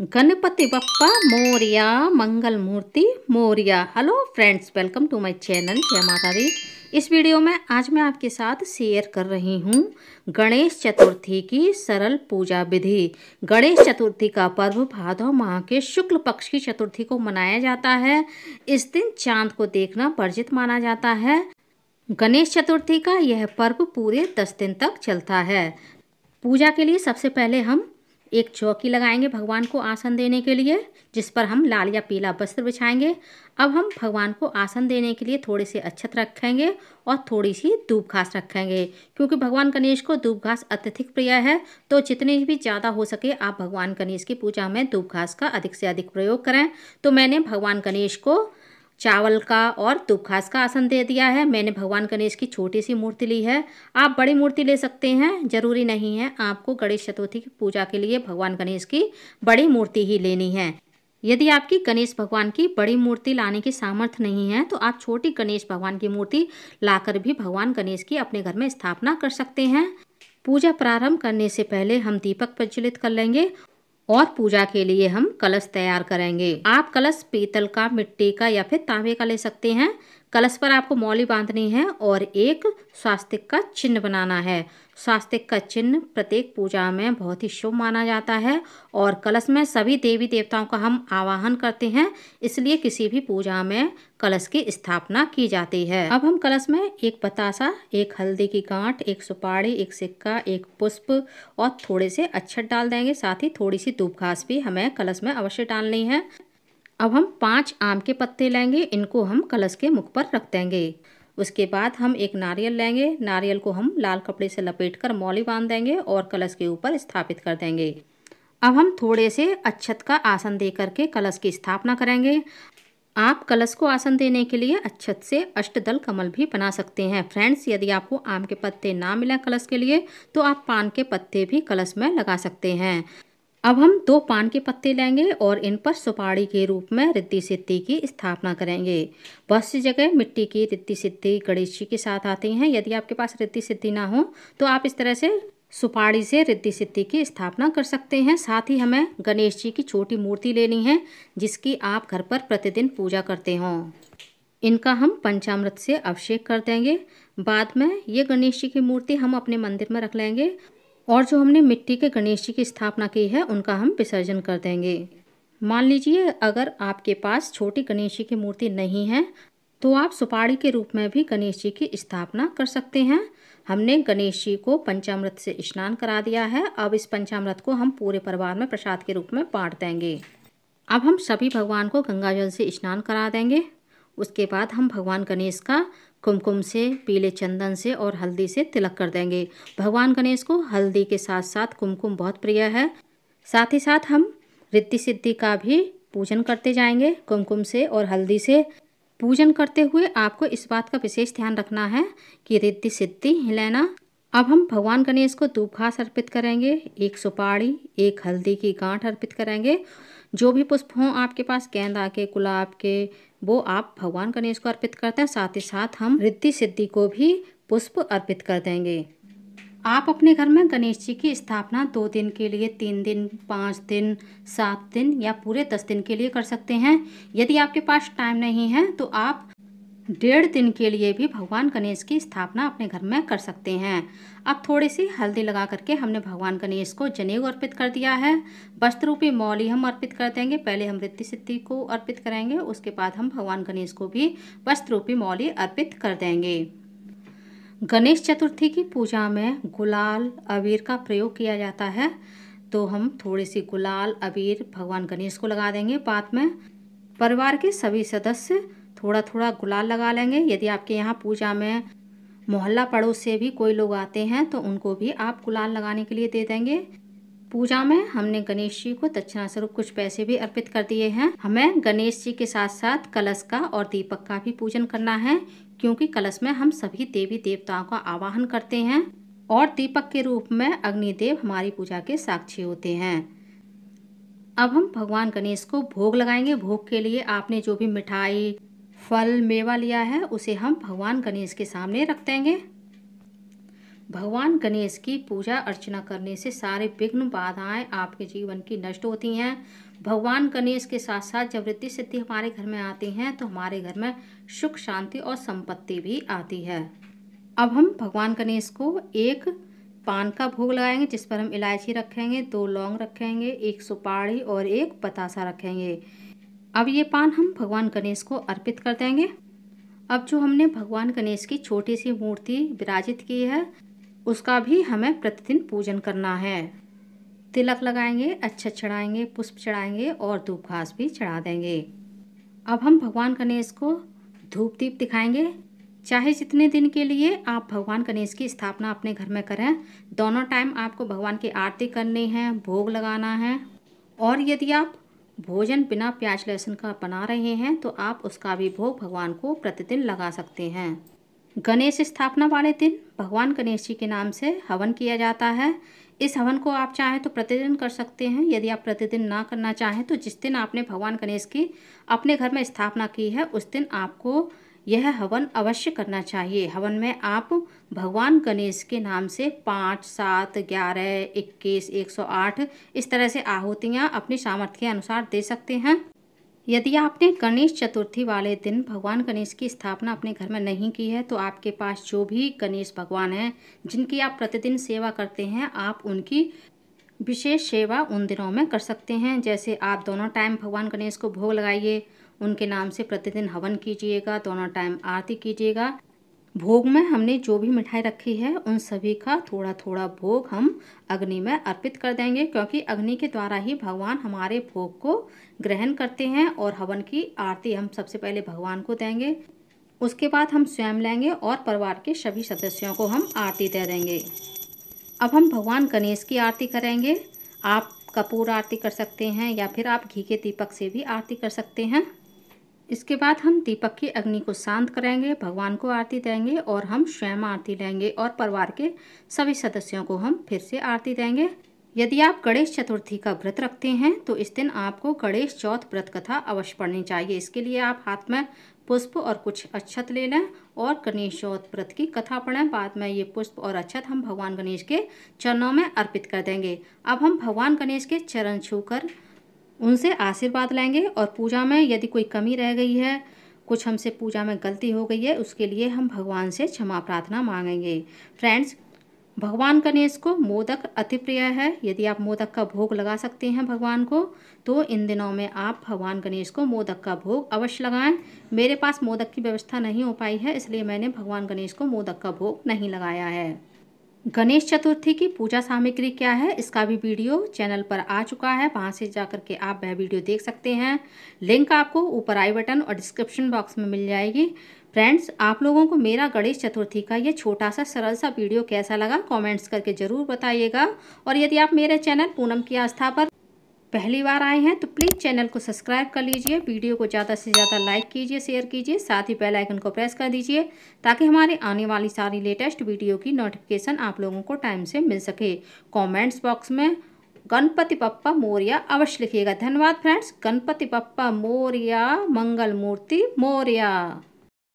Ganpati Bappa Morya Mangal Murti Morya hello friends welcome to my channel जय माता दी इस वीडियो में आज मैं आपके साथ शेयर कर रही हूँ गणेश चतुर्थी की सरल पूजा विधि गणेश चतुर्थी का पर्व भादव माह के शुक्ल पक्ष की चतुर्थी को मनाया जाता है इस दिन चांद को देखना वर्जित माना जाता है गणेश चतुर्थी का यह पर्व पूरे दस दिन तक चलता है पूजा के लिए सबसे पहले हम एक चौकी लगाएंगे भगवान को आसन देने के लिए जिस पर हम लाल या पीला वस्त्र बिछाएंगे अब हम भगवान को आसन देने के लिए थोड़े से अच्छत रखेंगे और थोड़ी सी दूब घास रखेंगे क्योंकि भगवान गणेश को दूब घास अत्यधिक प्रिय है तो जितने भी ज़्यादा हो सके आप भगवान गणेश की पूजा में दूब घास का अधिक से अधिक प्रयोग करें तो मैंने भगवान गणेश को चावल का और तुबखास का आसन दे दिया है मैंने भगवान गणेश की छोटी सी मूर्ति ली है आप बड़ी मूर्ति ले सकते हैं ज़रूरी नहीं है आपको गणेश चतुर्थी की पूजा के लिए भगवान गणेश की बड़ी मूर्ति ही लेनी है यदि आपकी गणेश भगवान की बड़ी मूर्ति लाने की सामर्थ्य नहीं है तो आप छोटी गणेश भगवान की मूर्ति लाकर भी भगवान गणेश की अपने घर में स्थापना कर सकते हैं पूजा प्रारंभ करने से पहले हम दीपक प्रज्वलित कर लेंगे और पूजा के लिए हम कलश तैयार करेंगे आप कलश पीतल का मिट्टी का या फिर तांबे का ले सकते हैं कलश पर आपको मौली बांधनी है और एक स्वास्तिक का चिन्ह बनाना है स्वास्तिक का चिन्ह प्रत्येक पूजा में बहुत ही शुभ माना जाता है और कलश में सभी देवी देवताओं का हम आवाहन करते हैं इसलिए किसी भी पूजा में कलश की स्थापना की जाती है अब हम कलश में एक बतासा एक हल्दी की गांठ एक सुपारी एक सिक्का एक पुष्प और थोड़े से अच्छत डाल देंगे साथ ही थोड़ी सी धूप घास भी हमें कलश में अवश्य डालनी है अब हम पांच आम के पत्ते लेंगे इनको हम कलश के मुख पर रख देंगे उसके बाद हम एक नारियल लेंगे नारियल को हम लाल कपड़े से लपेटकर मौली बांध देंगे और कलश के ऊपर स्थापित कर देंगे अब हम थोड़े से अच्छत का आसन दे करके कलश की स्थापना करेंगे आप कलश को आसन देने के लिए अच्छत से अष्टदल कमल भी बना सकते हैं फ्रेंड्स यदि आपको आम के पत्ते ना मिले कलश के लिए तो आप पान के पत्ते भी कलश में लगा सकते हैं अब हम दो पान के पत्ते लेंगे और इन पर सुपाड़ी के रूप में रिद्धि सिद्धि की स्थापना करेंगे बहुत सी जगह मिट्टी की रिद्धि सिद्धि गणेश जी के साथ आती हैं यदि आपके पास रिद्धि सिद्धि ना हो तो आप इस तरह से सुपाड़ी से रिद्धि सिद्धि की स्थापना कर सकते हैं साथ ही हमें गणेश जी की छोटी मूर्ति लेनी है जिसकी आप घर पर प्रतिदिन पूजा करते हों इनका हम पंचामृत से अभिषेक कर देंगे बाद में ये गणेश जी की मूर्ति हम अपने मंदिर में रख लेंगे और जो हमने मिट्टी के गणेश जी की स्थापना की है उनका हम विसर्जन कर देंगे मान लीजिए अगर आपके पास छोटी गणेश जी की मूर्ति नहीं है तो आप सुपारी के रूप में भी गणेश जी की स्थापना कर सकते हैं हमने गणेश जी को पंचामृत से स्नान करा दिया है अब इस पंचामृत को हम पूरे परिवार में प्रसाद के रूप में बांट देंगे अब हम सभी भगवान को गंगा जल से स्नान करा देंगे उसके बाद हम भगवान गणेश का कुमकुम से पीले चंदन से और हल्दी से तिलक कर देंगे भगवान गणेश को हल्दी के साथ साथ कुमकुम बहुत प्रिय है साथ ही साथ हम रिद्धि सिद्धि का भी पूजन करते जाएंगे कुमकुम से और हल्दी से पूजन करते हुए आपको इस बात का विशेष ध्यान रखना है कि रिद्धि सिद्धि हिलेना अब हम भगवान गणेश को धूप घास अर्पित करेंगे एक सुपाड़ी एक हल्दी की गांठ अर्पित करेंगे जो भी पुष्प हों आपके पास गेंदा के गुलाब के वो आप भगवान गणेश को अर्पित करते हैं साथ ही साथ हम रिद्धि सिद्धि को भी पुष्प अर्पित कर देंगे आप अपने घर में गणेश जी की स्थापना दो दिन के लिए तीन दिन पाँच दिन सात दिन या पूरे दस दिन के लिए कर सकते हैं यदि आपके पास टाइम नहीं है तो आप डेढ़ दिन के लिए भी भगवान गणेश की स्थापना अपने घर में कर सकते हैं अब थोड़ी सी हल्दी लगा करके हमने भगवान गणेश को जनेऊ अर्पित कर दिया है वस्त्र रूपी मौली हम अर्पित कर देंगे पहले हम रिद्धि सिद्धि को अर्पित करेंगे उसके बाद हम भगवान गणेश को भी वस्त्र रूपी मौली अर्पित कर देंगे गणेश चतुर्थी की पूजा में गुलाल अबीर का प्रयोग किया जाता है तो हम थोड़ी सी गुलाल अबीर भगवान गणेश को लगा देंगे बाद में परिवार के सभी सदस्य थोड़ा थोड़ा गुलाल लगा लेंगे यदि आपके यहाँ पूजा में मोहल्ला पड़ोस से भी कोई लोग आते हैं तो उनको भी आप गुलाल लगाने के लिए दे देंगे पूजा में हमने गणेश जी को दक्षिणा स्वरूप कुछ पैसे भी अर्पित कर दिए हैं हमें गणेश जी के साथ साथ कलश का और दीपक का भी पूजन करना है क्योंकि कलश में हम सभी देवी देवताओं का आवाहन करते हैं और दीपक के रूप में अग्निदेव हमारी पूजा के साक्षी होते हैं अब हम भगवान गणेश को भोग लगाएंगे भोग के लिए आपने जो भी मिठाई फल मेवा लिया है उसे हम भगवान गणेश के सामने रख देंगे भगवान गणेश की पूजा अर्चना करने से सारे विघ्न बाधाएं आपके जीवन की नष्ट होती हैं भगवान गणेश के साथ साथ जब रिद्धि सिद्धि हमारे घर में आती हैं तो हमारे घर में सुख शांति और संपत्ति भी आती है अब हम भगवान गणेश को एक पान का भोग लगाएंगे जिस पर हम इलायची रखेंगे दो लौंग रखेंगे एक सुपारी और एक बतासा रखेंगे अब ये पान हम भगवान गणेश को अर्पित कर देंगे अब जो हमने भगवान गणेश की छोटी सी मूर्ति विराजित की है उसका भी हमें प्रतिदिन पूजन करना है तिलक लगाएंगे अच्छा चढ़ाएंगे पुष्प चढ़ाएंगे और धूप घास भी चढ़ा देंगे अब हम भगवान गणेश को धूप दीप दिखाएंगे चाहे जितने दिन के लिए आप भगवान गणेश की स्थापना अपने घर में करें दोनों टाइम आपको भगवान की आरती करनी है भोग लगाना है और यदि आप भोजन बिना प्याज लहसुन का बना रहे हैं तो आप उसका भी भोग भगवान को प्रतिदिन लगा सकते हैं गणेश स्थापना वाले दिन भगवान गणेश जी के नाम से हवन किया जाता है इस हवन को आप चाहें तो प्रतिदिन कर सकते हैं यदि आप प्रतिदिन ना करना चाहें तो जिस दिन आपने भगवान गणेश की अपने घर में स्थापना की है उस दिन आपको यह हवन अवश्य करना चाहिए हवन में आप भगवान गणेश के नाम से पाँच सात ग्यारह इक्कीस एक सौ आठ इस तरह से आहुतियाँ अपने सामर्थ्य के अनुसार दे सकते हैं यदि आपने गणेश चतुर्थी वाले दिन भगवान गणेश की स्थापना अपने घर में नहीं की है तो आपके पास जो भी गणेश भगवान हैं जिनकी आप प्रतिदिन सेवा करते हैं आप उनकी विशेष सेवा उन दिनों में कर सकते हैं जैसे आप दोनों टाइम भगवान गणेश को भोग लगाइए उनके नाम से प्रतिदिन हवन कीजिएगा दोनों टाइम आरती कीजिएगा भोग में हमने जो भी मिठाई रखी है उन सभी का थोड़ा थोड़ा भोग हम अग्नि में अर्पित कर देंगे क्योंकि अग्नि के द्वारा ही भगवान हमारे भोग को ग्रहण करते हैं और हवन की आरती हम सबसे पहले भगवान को देंगे उसके बाद हम स्वयं लेंगे और परिवार के सभी सदस्यों को हम आरती दे देंगे अब हम भगवान गणेश की आरती करेंगे आप कपूर आरती कर सकते हैं या फिर आप घी के दीपक से भी आरती कर सकते हैं इसके बाद हम दीपक की अग्नि को शांत करेंगे भगवान को आरती देंगे और हम स्वयं आरती देंगे और परिवार के सभी सदस्यों को हम फिर से आरती देंगे यदि आप गणेश चतुर्थी का व्रत रखते हैं तो इस दिन आपको गणेश चौथ व्रत कथा अवश्य पढ़नी चाहिए इसके लिए आप हाथ में पुष्प और कुछ अक्षत ले लें और गणेश चौथ व्रत की कथा पढ़ें बाद में ये पुष्प और अक्षत हम भगवान गणेश के चरणों में अर्पित कर देंगे अब हम भगवान गणेश के चरण छूकर कर उनसे आशीर्वाद लेंगे और पूजा में यदि कोई कमी रह गई है कुछ हमसे पूजा में गलती हो गई है उसके लिए हम भगवान से क्षमा प्रार्थना मांगेंगे फ्रेंड्स भगवान गणेश को मोदक अति प्रिय है यदि आप मोदक का भोग लगा सकते हैं भगवान को तो इन दिनों में आप भगवान गणेश को मोदक का भोग अवश्य लगाएं मेरे पास मोदक की व्यवस्था नहीं हो पाई है इसलिए मैंने भगवान गणेश को मोदक का भोग नहीं लगाया है गणेश चतुर्थी की पूजा सामग्री क्या है इसका भी वीडियो चैनल पर आ चुका है वहाँ से जा कर के आप वह वीडियो देख सकते हैं लिंक आपको ऊपर आई बटन और डिस्क्रिप्शन बॉक्स में मिल जाएगी फ्रेंड्स आप लोगों को मेरा गणेश चतुर्थी का ये छोटा सा सरल सा वीडियो कैसा लगा कमेंट्स करके ज़रूर बताइएगा और यदि आप मेरे चैनल पूनम की आस्था पर पहली बार आए हैं तो प्लीज़ चैनल को सब्सक्राइब कर लीजिए वीडियो को ज़्यादा से ज़्यादा लाइक कीजिए शेयर कीजिए साथ ही बेल आइकन को प्रेस कर दीजिए ताकि हमारे आने वाली सारी लेटेस्ट वीडियो की नोटिफिकेशन आप लोगों को टाइम से मिल सके कमेंट्स बॉक्स में गणपति पप्पा मौर्य अवश्य लिखिएगा धन्यवाद फ्रेंड्स गणपति पप्पा मौर्य मंगल मूर्ति मौर्य